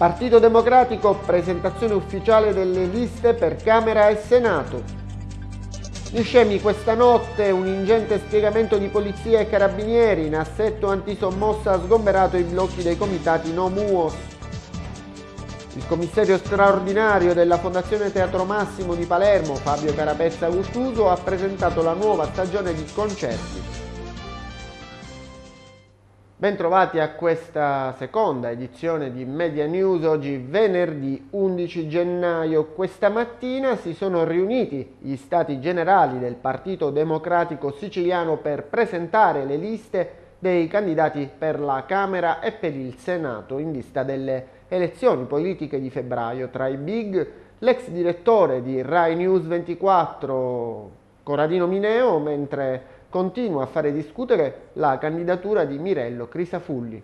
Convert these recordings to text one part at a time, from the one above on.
Partito Democratico, presentazione ufficiale delle liste per Camera e Senato. Gli scemi questa notte un ingente spiegamento di polizia e carabinieri in assetto antisommossa ha sgomberato i blocchi dei comitati no muos. Il commissario straordinario della Fondazione Teatro Massimo di Palermo, Fabio Carapezza Gustuso, ha presentato la nuova stagione di concerti Bentrovati a questa seconda edizione di Media News, oggi venerdì 11 gennaio. Questa mattina si sono riuniti gli stati generali del Partito Democratico Siciliano per presentare le liste dei candidati per la Camera e per il Senato in vista delle elezioni politiche di febbraio. Tra i big, l'ex direttore di Rai News 24 Corradino Mineo, mentre continua a fare discutere la candidatura di Mirello Crisafulli.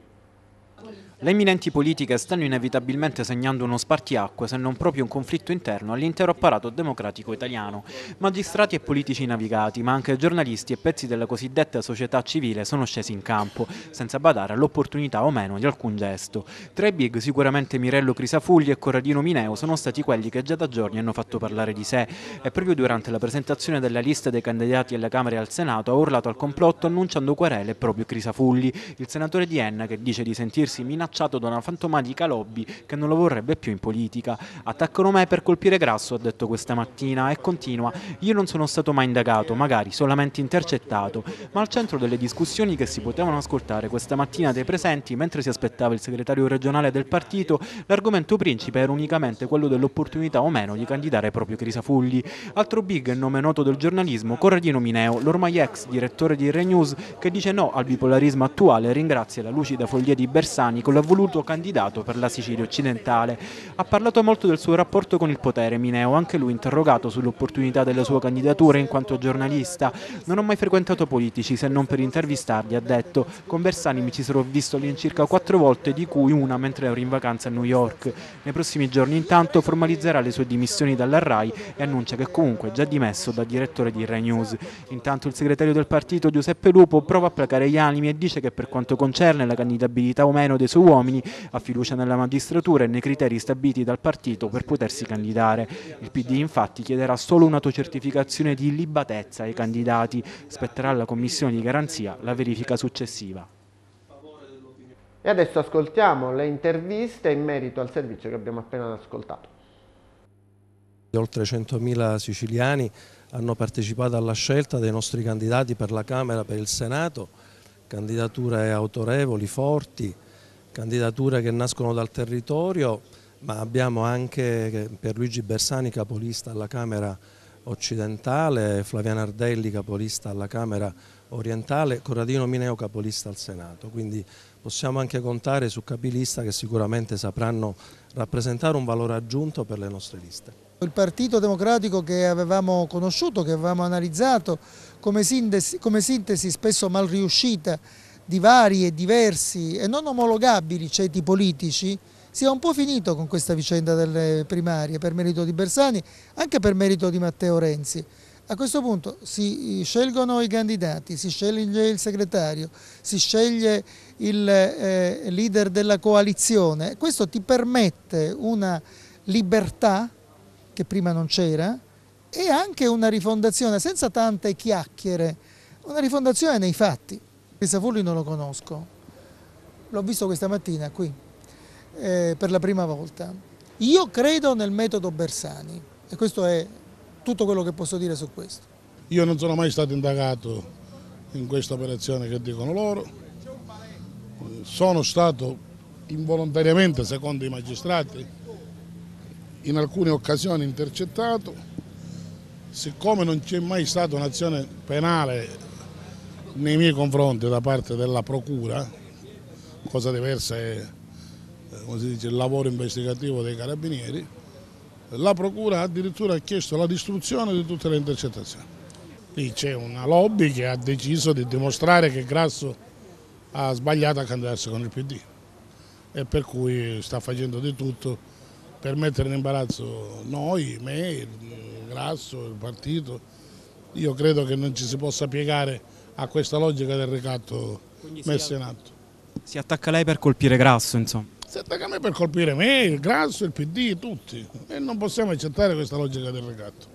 Le imminenti politiche stanno inevitabilmente segnando uno spartiacque, se non proprio un conflitto interno, all'intero apparato democratico italiano. Magistrati e politici navigati, ma anche giornalisti e pezzi della cosiddetta società civile sono scesi in campo, senza badare all'opportunità o meno di alcun gesto. Tra i big sicuramente Mirello Crisafulli e Corradino Mineo sono stati quelli che già da giorni hanno fatto parlare di sé e proprio durante la presentazione della lista dei candidati alla Camera e al Senato ha urlato al complotto annunciando querele proprio Crisafulli, il senatore di Enna che dice di sentirsi minacciato minacciato da una fantomatica lobby che non lo vorrebbe più in politica. Attaccano me per colpire Grasso, ha detto questa mattina, e continua, io non sono stato mai indagato, magari solamente intercettato, ma al centro delle discussioni che si potevano ascoltare questa mattina dei presenti, mentre si aspettava il segretario regionale del partito, l'argomento principe era unicamente quello dell'opportunità o meno di candidare proprio Crisafulli. Altro big nome noto del giornalismo, Corradino Mineo, l'ormai ex direttore di Renews, che dice no al bipolarismo attuale e ringrazia la lucida follia di Bersani con l'ha voluto candidato per la Sicilia occidentale. Ha parlato molto del suo rapporto con il potere Mineo, anche lui interrogato sull'opportunità della sua candidatura in quanto giornalista. Non ho mai frequentato politici se non per intervistarli, ha detto. Con Bersani mi ci sarò visto all'incirca quattro volte, di cui una mentre ero in vacanza a New York. Nei prossimi giorni intanto formalizzerà le sue dimissioni dalla RAI e annuncia che comunque è già dimesso da direttore di Rai News. Intanto il segretario del partito Giuseppe Lupo prova a placare gli animi e dice che per quanto concerne la candidabilità o meno dei suoi uomini, ha fiducia nella magistratura e nei criteri stabiliti dal partito per potersi candidare. Il PD infatti chiederà solo un'autocertificazione di libatezza ai candidati, spetterà alla Commissione di garanzia la verifica successiva. E adesso ascoltiamo le interviste in merito al servizio che abbiamo appena ascoltato. Oltre 100.000 siciliani hanno partecipato alla scelta dei nostri candidati per la Camera e per il Senato, candidature autorevoli, forti, candidature che nascono dal territorio, ma abbiamo anche eh, per Luigi Bersani, capolista alla Camera occidentale, Flaviana Ardelli, capolista alla Camera orientale, Corradino Mineo, capolista al Senato. Quindi possiamo anche contare su capilista che sicuramente sapranno rappresentare un valore aggiunto per le nostre liste. Il Partito Democratico che avevamo conosciuto, che avevamo analizzato come sintesi, come sintesi spesso mal riuscita di vari e diversi e non omologabili ceti politici sia un po' finito con questa vicenda delle primarie per merito di Bersani, anche per merito di Matteo Renzi. A questo punto si eh, scelgono i candidati, si sceglie il segretario, si sceglie il eh, leader della coalizione. Questo ti permette una libertà che prima non c'era e anche una rifondazione senza tante chiacchiere, una rifondazione nei fatti. Savoli non lo conosco, l'ho visto questa mattina qui eh, per la prima volta. Io credo nel metodo Bersani e questo è tutto quello che posso dire su questo. Io non sono mai stato indagato in questa operazione che dicono loro, sono stato involontariamente, secondo i magistrati, in alcune occasioni intercettato, siccome non c'è mai stata un'azione penale nei miei confronti da parte della Procura, cosa diversa è eh, dice, il lavoro investigativo dei carabinieri, la Procura addirittura ha chiesto la distruzione di tutte le intercettazioni. Lì c'è una lobby che ha deciso di dimostrare che Grasso ha sbagliato a candidarsi con il PD e per cui sta facendo di tutto per mettere in imbarazzo noi, me, Grasso, il partito. Io credo che non ci si possa piegare a questa logica del ricatto Quindi messa in atto. Si attacca lei per colpire Grasso, insomma? Si attacca a me per colpire me, il Grasso, il PD, tutti. E non possiamo accettare questa logica del ricatto.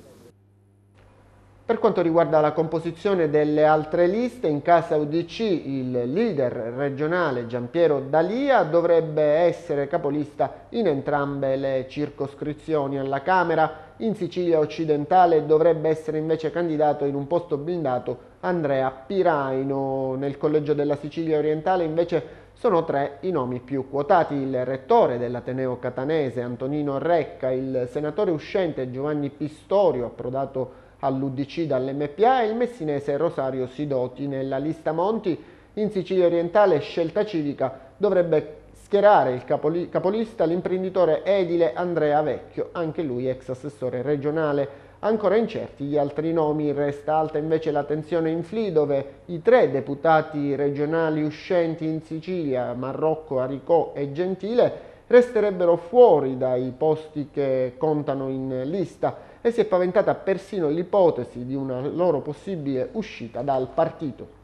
Per quanto riguarda la composizione delle altre liste, in casa UDC il leader regionale Giampiero Dalia dovrebbe essere capolista in entrambe le circoscrizioni alla Camera, in Sicilia occidentale dovrebbe essere invece candidato in un posto blindato Andrea Piraino. Nel Collegio della Sicilia Orientale invece sono tre i nomi più quotati, il rettore dell'Ateneo Catanese Antonino Recca, il senatore uscente Giovanni Pistorio, approdato all'Udc dall'MPA, e il messinese Rosario Sidoti. Nella lista Monti in Sicilia orientale scelta civica dovrebbe schierare il capoli capolista l'imprenditore edile Andrea Vecchio, anche lui ex assessore regionale ancora incerti gli altri nomi. Resta alta invece la tensione in Fli dove i tre deputati regionali uscenti in Sicilia, Marrocco, Aricò e Gentile, resterebbero fuori dai posti che contano in lista e si è paventata persino l'ipotesi di una loro possibile uscita dal partito.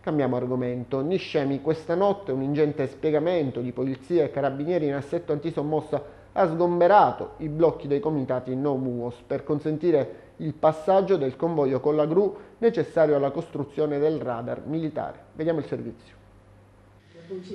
Cambiamo argomento. Niscemi questa notte un ingente spiegamento di polizia e carabinieri in assetto antisommossa ha sgomberato i blocchi dei comitati no muos per consentire il passaggio del convoglio con la gru necessario alla costruzione del radar militare. Vediamo il servizio.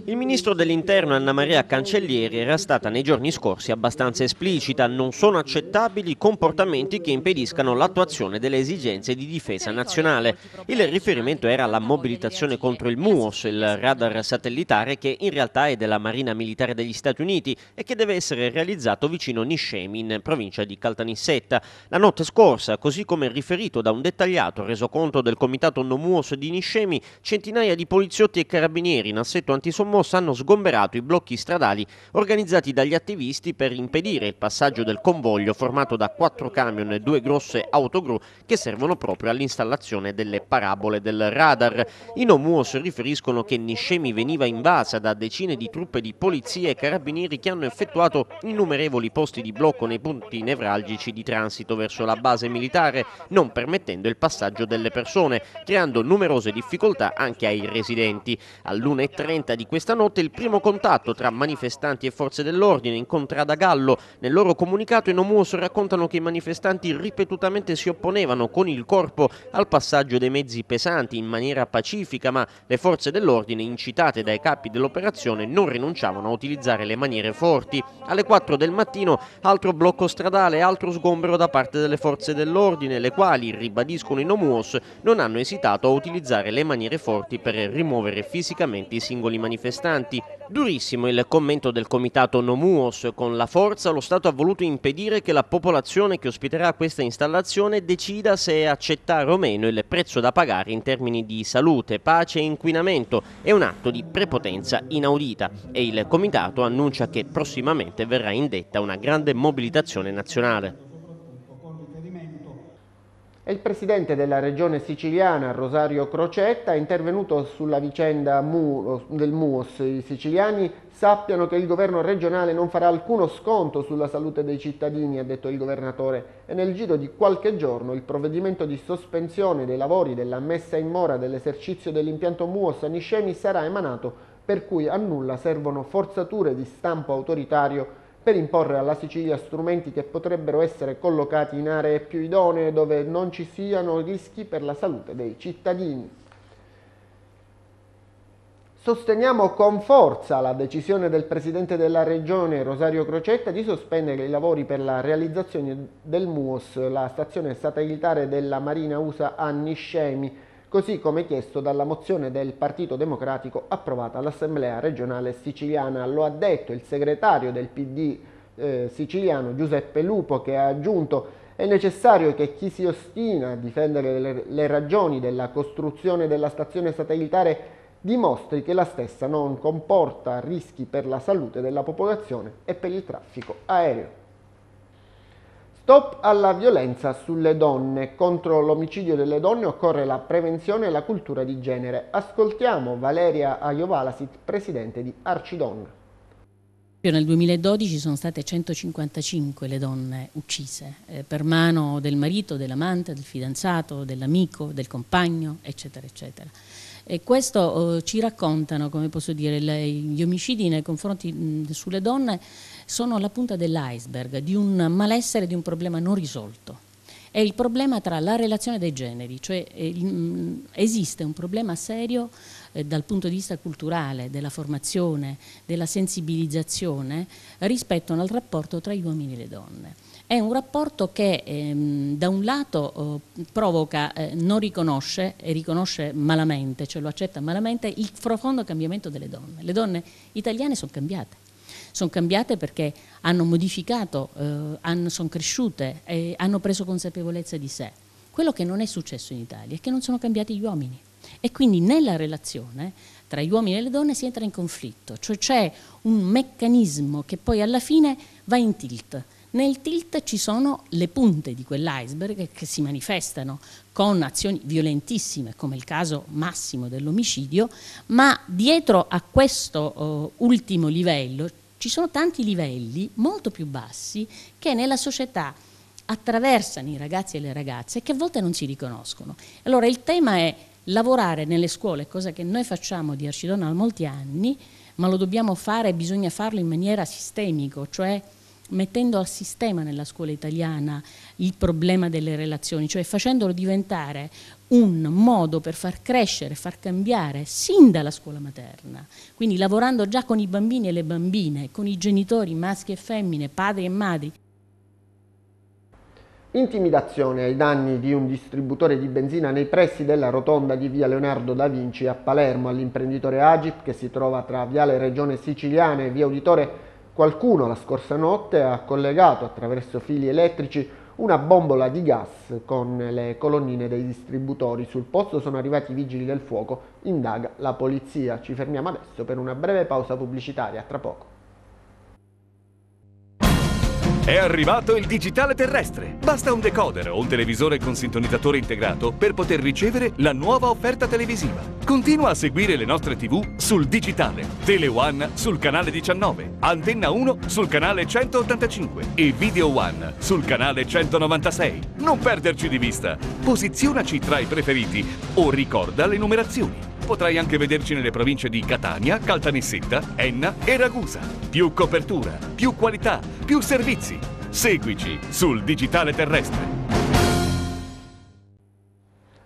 Il ministro dell'interno Anna Maria Cancellieri era stata nei giorni scorsi abbastanza esplicita, non sono accettabili comportamenti che impediscano l'attuazione delle esigenze di difesa nazionale. Il riferimento era alla mobilitazione contro il MUOS, il radar satellitare che in realtà è della Marina Militare degli Stati Uniti e che deve essere realizzato vicino Niscemi in provincia di Caltanissetta. La notte scorsa, così come riferito da un dettagliato resoconto del comitato NOMUOS di Niscemi, centinaia di poliziotti e carabinieri in assetto antiterroristico sommossa hanno sgomberato i blocchi stradali organizzati dagli attivisti per impedire il passaggio del convoglio formato da quattro camion e due grosse autogru che servono proprio all'installazione delle parabole del radar. I Nomuos riferiscono che Niscemi veniva invasa da decine di truppe di polizia e carabinieri che hanno effettuato innumerevoli posti di blocco nei punti nevralgici di transito verso la base militare, non permettendo il passaggio delle persone, creando numerose difficoltà anche ai residenti. All'1.30 serata di questa notte il primo contatto tra manifestanti e forze dell'ordine in Contrada Gallo. Nel loro comunicato i Omuoso raccontano che i manifestanti ripetutamente si opponevano con il corpo al passaggio dei mezzi pesanti in maniera pacifica, ma le forze dell'ordine, incitate dai capi dell'operazione, non rinunciavano a utilizzare le maniere forti. Alle 4 del mattino altro blocco stradale, altro sgombero da parte delle forze dell'ordine, le quali, ribadiscono i Omuos, non hanno esitato a utilizzare le maniere forti per rimuovere fisicamente i singoli manifestanti manifestanti. Durissimo il commento del comitato Nomuos. Con la forza lo Stato ha voluto impedire che la popolazione che ospiterà questa installazione decida se accettare o meno il prezzo da pagare in termini di salute, pace e inquinamento. È un atto di prepotenza inaudita e il comitato annuncia che prossimamente verrà indetta una grande mobilitazione nazionale il presidente della regione siciliana Rosario Crocetta è intervenuto sulla vicenda del MUOS. I siciliani sappiano che il governo regionale non farà alcuno sconto sulla salute dei cittadini, ha detto il governatore, e nel giro di qualche giorno il provvedimento di sospensione dei lavori della messa in mora dell'esercizio dell'impianto MUOS a Niscemi sarà emanato, per cui a nulla servono forzature di stampo autoritario per imporre alla Sicilia strumenti che potrebbero essere collocati in aree più idonee dove non ci siano rischi per la salute dei cittadini. Sosteniamo con forza la decisione del Presidente della Regione Rosario Crocetta di sospendere i lavori per la realizzazione del MUOS, la stazione satellitare della Marina USA a Niscemi, così come chiesto dalla mozione del Partito Democratico approvata all'Assemblea regionale siciliana. Lo ha detto il segretario del PD eh, siciliano Giuseppe Lupo che ha aggiunto è necessario che chi si ostina a difendere le, le ragioni della costruzione della stazione satellitare dimostri che la stessa non comporta rischi per la salute della popolazione e per il traffico aereo. Stop alla violenza sulle donne. Contro l'omicidio delle donne occorre la prevenzione e la cultura di genere. Ascoltiamo Valeria Aiovalasi, presidente di Arcidonna. Nel 2012 sono state 155 le donne uccise eh, per mano del marito, dell'amante, del fidanzato, dell'amico, del compagno, eccetera, eccetera. E questo eh, ci raccontano, come posso dire, le, gli omicidi nei confronti mh, sulle donne sono la punta dell'iceberg di un malessere, di un problema non risolto. È il problema tra la relazione dei generi, cioè eh, mm, esiste un problema serio eh, dal punto di vista culturale, della formazione, della sensibilizzazione rispetto al rapporto tra gli uomini e le donne. È un rapporto che ehm, da un lato eh, provoca, eh, non riconosce e riconosce malamente, cioè lo accetta malamente, il profondo cambiamento delle donne. Le donne italiane sono cambiate sono cambiate perché hanno modificato, eh, sono cresciute, eh, hanno preso consapevolezza di sé. Quello che non è successo in Italia è che non sono cambiati gli uomini e quindi nella relazione tra gli uomini e le donne si entra in conflitto, cioè c'è un meccanismo che poi alla fine va in tilt. Nel tilt ci sono le punte di quell'iceberg che si manifestano con azioni violentissime, come il caso massimo dell'omicidio, ma dietro a questo uh, ultimo livello ci sono tanti livelli molto più bassi che nella società attraversano i ragazzi e le ragazze che a volte non si riconoscono. Allora il tema è lavorare nelle scuole, cosa che noi facciamo di Arcidona da molti anni, ma lo dobbiamo fare e bisogna farlo in maniera sistemico, cioè mettendo a sistema nella scuola italiana il problema delle relazioni, cioè facendolo diventare un modo per far crescere, far cambiare sin dalla scuola materna, quindi lavorando già con i bambini e le bambine, con i genitori maschi e femmine, padri e madri. Intimidazione ai danni di un distributore di benzina nei pressi della rotonda di via Leonardo da Vinci a Palermo all'imprenditore Agip che si trova tra viale Regione Siciliana e via Uditore Qualcuno la scorsa notte ha collegato attraverso fili elettrici una bombola di gas con le colonnine dei distributori. Sul posto sono arrivati i vigili del fuoco, indaga la polizia. Ci fermiamo adesso per una breve pausa pubblicitaria, tra poco. È arrivato il digitale terrestre. Basta un decoder o un televisore con sintonizzatore integrato per poter ricevere la nuova offerta televisiva. Continua a seguire le nostre TV sul digitale. Tele One sul canale 19, Antenna 1 sul canale 185 e Video One sul canale 196. Non perderci di vista. Posizionaci tra i preferiti o ricorda le numerazioni. Potrai anche vederci nelle province di Catania, Caltanissetta, Enna e Ragusa. Più copertura, più qualità, più servizi. Seguici sul digitale terrestre.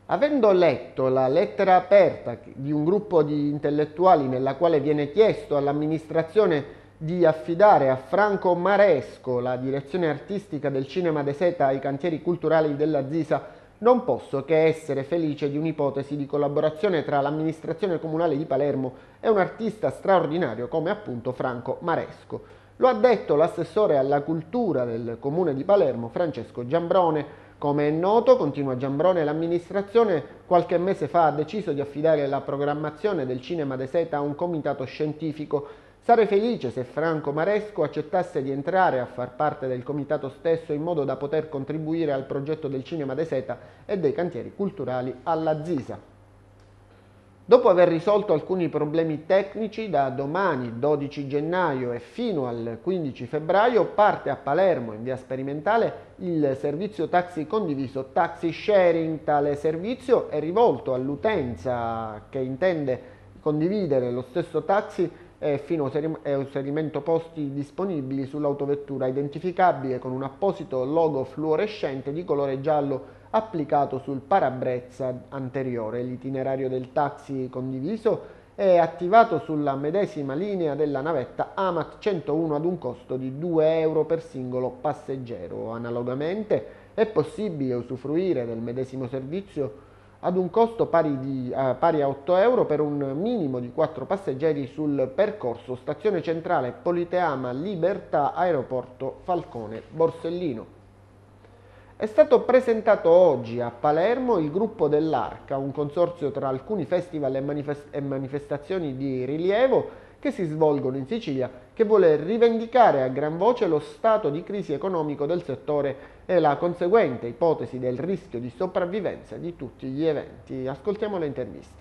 Avendo letto la lettera aperta di un gruppo di intellettuali nella quale viene chiesto all'amministrazione di affidare a Franco Maresco la direzione artistica del Cinema de Seta ai cantieri culturali della Zisa non posso che essere felice di un'ipotesi di collaborazione tra l'amministrazione comunale di Palermo e un artista straordinario come appunto Franco Maresco. Lo ha detto l'assessore alla cultura del comune di Palermo Francesco Giambrone. Come è noto, continua Giambrone, l'amministrazione qualche mese fa ha deciso di affidare la programmazione del cinema de seta a un comitato scientifico Sarei felice se Franco Maresco accettasse di entrare a far parte del comitato stesso in modo da poter contribuire al progetto del Cinema de Seta e dei cantieri culturali alla Zisa. Dopo aver risolto alcuni problemi tecnici, da domani 12 gennaio e fino al 15 febbraio parte a Palermo in via sperimentale il servizio taxi condiviso Taxi Sharing. Tale servizio è rivolto all'utenza che intende condividere lo stesso taxi e fino a inserimento posti disponibili sull'autovettura identificabile con un apposito logo fluorescente di colore giallo applicato sul parabrezza anteriore. L'itinerario del taxi condiviso è attivato sulla medesima linea della navetta AMAT 101 ad un costo di 2 euro per singolo passeggero. Analogamente è possibile usufruire del medesimo servizio ad un costo pari, di, eh, pari, a 8 euro per un minimo di 4 passeggeri sul percorso Stazione Centrale Politeama Libertà Aeroporto Falcone Borsellino. È stato presentato oggi a Palermo il gruppo dell'Arca, un consorzio tra alcuni festival e, manifest e manifestazioni di rilievo che si svolgono in Sicilia che vuole rivendicare a gran voce lo stato di crisi economico del settore e la conseguente ipotesi del rischio di sopravvivenza di tutti gli eventi. Ascoltiamo l'intervista.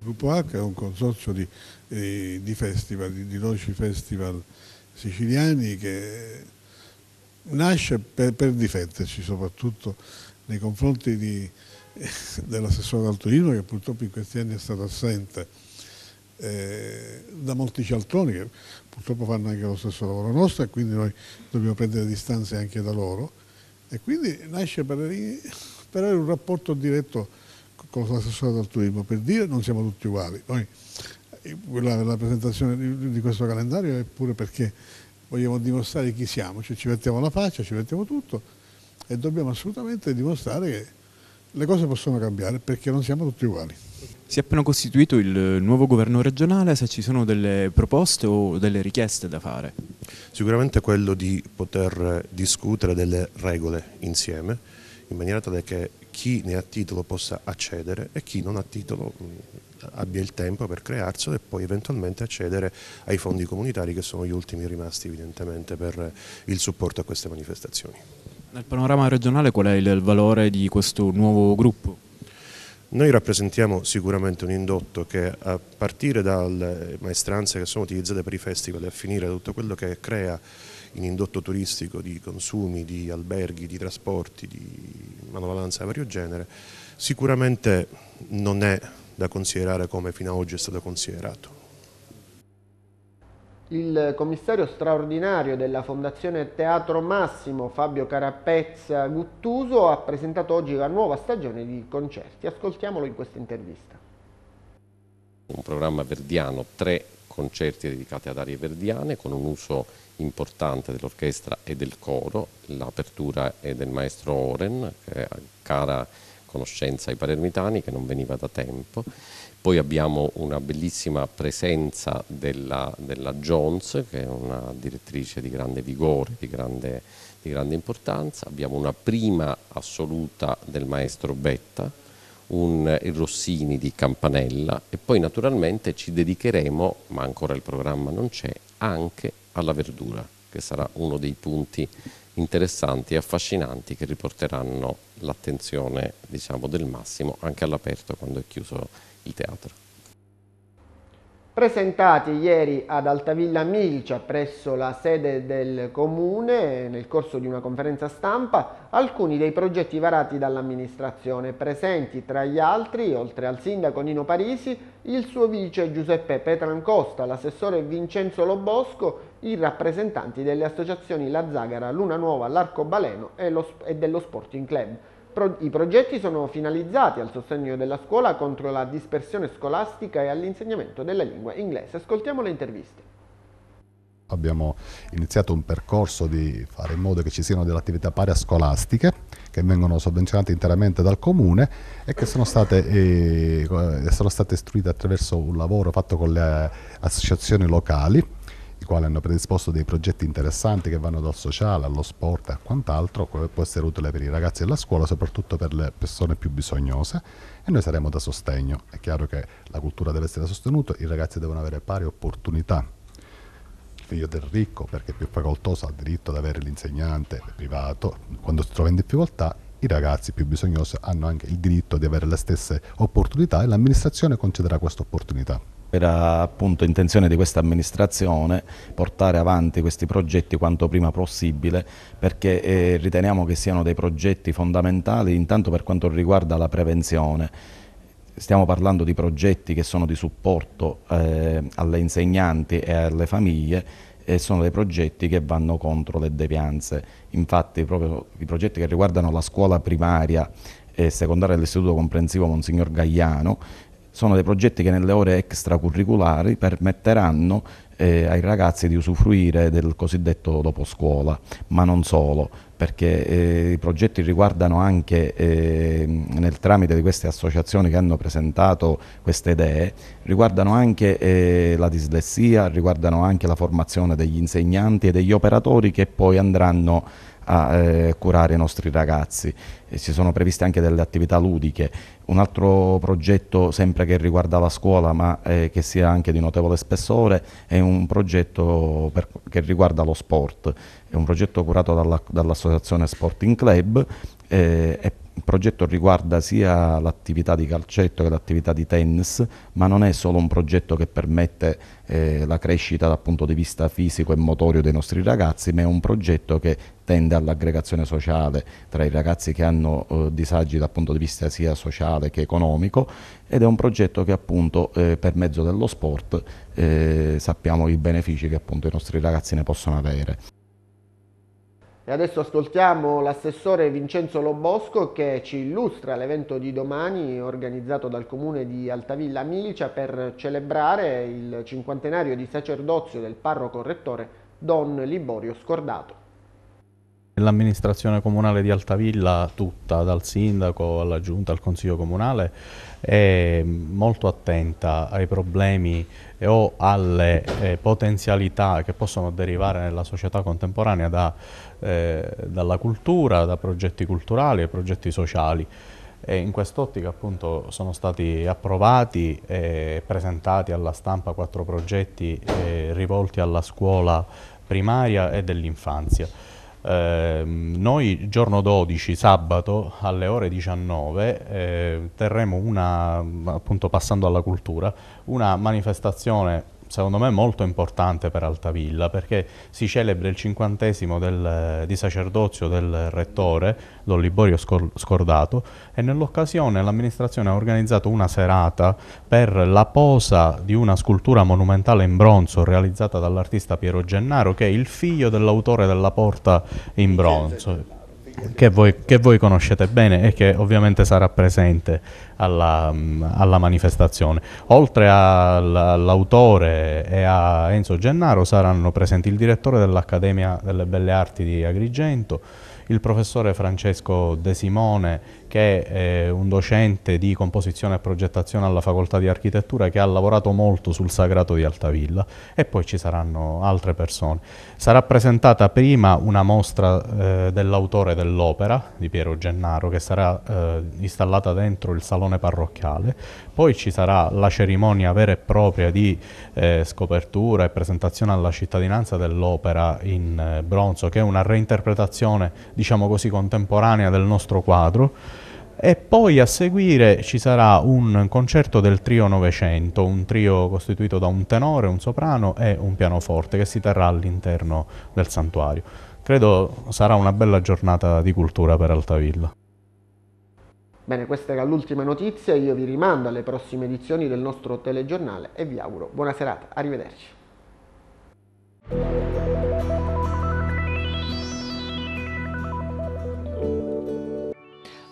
Il Gruppo H è un consorzio di, eh, di festival, di, di 12 festival siciliani che nasce per, per difenderci soprattutto nei confronti di, eh, dell'assessore al turismo che purtroppo in questi anni è stato assente eh, da molti cialtroni che purtroppo fanno anche lo stesso lavoro nostro e quindi noi dobbiamo prendere distanze anche da loro e quindi nasce per, per avere un rapporto diretto con l'assessore del turismo per dire non siamo tutti uguali. Noi, eh, la, la, presentazione di, di, questo calendario è pure perché vogliamo dimostrare chi siamo, cioè ci mettiamo la faccia, ci mettiamo tutto e dobbiamo assolutamente dimostrare che le cose possono cambiare perché non siamo tutti uguali. Si è appena costituito il nuovo governo regionale, se ci sono delle proposte o delle richieste da fare? Sicuramente quello di poter discutere delle regole insieme, in maniera tale che chi ne ha titolo possa accedere e chi non ha titolo mm, abbia il tempo per crearselo e poi eventualmente accedere ai fondi comunitari che sono gli ultimi rimasti evidentemente per il supporto a queste manifestazioni. Nel panorama regionale qual è il valore di questo nuovo gruppo? Noi rappresentiamo sicuramente un indotto che a partire dalle maestranze che sono utilizzate per i festival e a finire da tutto quello che crea in indotto turistico di consumi, di alberghi, di trasporti, di manovalanza di vario genere, sicuramente non è da considerare come fino ad oggi è stato considerato il commissario straordinario della Fondazione Teatro Massimo, Fabio Carappezza Guttuso, ha presentato oggi la nuova stagione di concerti. Ascoltiamolo in questa intervista. Un programma verdiano, tre concerti dedicati ad aree verdiane con un uso importante dell'orchestra e del coro. L'apertura è del maestro Oren, che è cara conoscenza ai palermitani che non veniva da tempo. Poi abbiamo una bellissima presenza della, della Jones, che è una direttrice di grande vigore, di grande, di grande importanza. Abbiamo una prima assoluta del maestro Betta, un, il Rossini di Campanella e poi naturalmente ci dedicheremo, ma ancora il programma non c'è, anche alla verdura, che sarà uno dei punti interessanti e affascinanti che riporteranno l'attenzione diciamo, del massimo anche all'aperto quando è chiuso il teatro. Presentati ieri ad Altavilla Milcia presso la sede del comune nel corso di una conferenza stampa alcuni dei progetti varati dall'amministrazione presenti tra gli altri oltre al sindaco Nino Parisi il suo vice Giuseppe Petrancosta, l'assessore Vincenzo Lobosco i rappresentanti delle associazioni La Zagara, Luna Nuova, L'Arcobaleno e, lo, e dello Sporting Club. Pro, I progetti sono finalizzati al sostegno della scuola contro la dispersione scolastica e all'insegnamento della lingua inglese. Ascoltiamo le interviste. Abbiamo iniziato un percorso di fare in modo che ci siano delle attività parascolastiche che vengono sovvenzionate interamente dal comune e che sono state, eh, sono state istruite attraverso un lavoro fatto con le associazioni locali i quali hanno predisposto dei progetti interessanti che vanno dal sociale allo sport e a quant'altro, che può essere utile per i ragazzi della scuola, soprattutto per le persone più bisognose e noi saremo da sostegno. È chiaro che la cultura deve essere sostenuta, i ragazzi devono avere pari opportunità. Il figlio del ricco, perché è più facoltoso, ha diritto ad avere l'insegnante privato, quando si trova in difficoltà i ragazzi più bisognosi hanno anche il diritto di avere le stesse opportunità e l'amministrazione concederà questa opportunità era appunto intenzione di questa amministrazione portare avanti questi progetti quanto prima possibile perché eh, riteniamo che siano dei progetti fondamentali intanto per quanto riguarda la prevenzione stiamo parlando di progetti che sono di supporto eh, alle insegnanti e alle famiglie e sono dei progetti che vanno contro le devianze. Infatti proprio i progetti che riguardano la scuola primaria e secondaria dell'Istituto Comprensivo Monsignor Gagliano sono dei progetti che nelle ore extracurriculari permetteranno eh, ai ragazzi di usufruire del cosiddetto dopo scuola, ma non solo, perché eh, i progetti riguardano anche, eh, nel tramite di queste associazioni che hanno presentato queste idee, riguardano anche eh, la dislessia, riguardano anche la formazione degli insegnanti e degli operatori che poi andranno a eh, curare i nostri ragazzi. E si sono previste anche delle attività ludiche. Un altro progetto sempre che riguarda la scuola ma eh, che sia anche di notevole spessore è un progetto per, che riguarda lo sport. È un progetto curato dall'associazione Sporting Club eh, e il progetto riguarda sia l'attività di calcetto che l'attività di tennis, ma non è solo un progetto che permette eh, la crescita dal punto di vista fisico e motorio dei nostri ragazzi, ma è un progetto che tende all'aggregazione sociale tra i ragazzi che hanno eh, disagi dal punto di vista sia sociale che economico ed è un progetto che appunto eh, per mezzo dello sport eh, sappiamo i benefici che appunto i nostri ragazzi ne possono avere. E adesso ascoltiamo l'assessore Vincenzo Lobosco che ci illustra l'evento di domani organizzato dal comune di Altavilla Milicia per celebrare il cinquantenario di sacerdozio del parroco rettore Don Liborio Scordato. L'amministrazione comunale di Altavilla tutta, dal sindaco alla giunta, al consiglio comunale, è molto attenta ai problemi o alle eh, potenzialità che possono derivare nella società contemporanea da, eh, dalla cultura, da progetti culturali e progetti sociali. E in quest'ottica appunto sono stati approvati e presentati alla stampa quattro progetti eh, rivolti alla scuola primaria e dell'infanzia. Eh, noi giorno 12, sabato, alle ore 19, eh, terremo una, appunto passando alla cultura, una manifestazione secondo me molto importante per Altavilla perché si celebra il cinquantesimo del, di sacerdozio del rettore, Don Liborio Scordato, e nell'occasione l'amministrazione ha organizzato una serata per la posa di una scultura monumentale in bronzo realizzata dall'artista Piero Gennaro che è il figlio dell'autore della porta in bronzo che voi, che voi, conoscete bene e che ovviamente sarà presente alla, alla manifestazione. Oltre all'autore e a Enzo Gennaro saranno presenti il direttore dell'Accademia delle Belle Arti di Agrigento, il professore Francesco De Simone, che è eh, un docente di composizione e progettazione alla facoltà di architettura che ha lavorato molto sul sagrato di Altavilla e poi ci saranno altre persone. Sarà presentata prima una mostra eh, dell'autore dell'opera di Piero Gennaro che sarà eh, installata dentro il salone parrocchiale, poi ci sarà la cerimonia vera e propria di eh, scopertura e presentazione alla cittadinanza dell'opera in eh, bronzo che è una reinterpretazione diciamo così contemporanea del nostro quadro e poi a seguire ci sarà un concerto del trio 900, un trio costituito da un tenore, un soprano e un pianoforte che si terrà all'interno del santuario. Credo sarà una bella giornata di cultura per Altavilla. Bene, questa era l'ultima notizia, io vi rimando alle prossime edizioni del nostro telegiornale e vi auguro buona serata, arrivederci.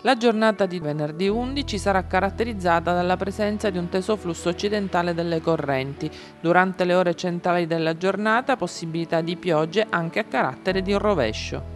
La giornata di venerdì 11 sarà caratterizzata dalla presenza di un teso flusso occidentale delle correnti. Durante le ore centrali della giornata possibilità di piogge anche a carattere di rovescio.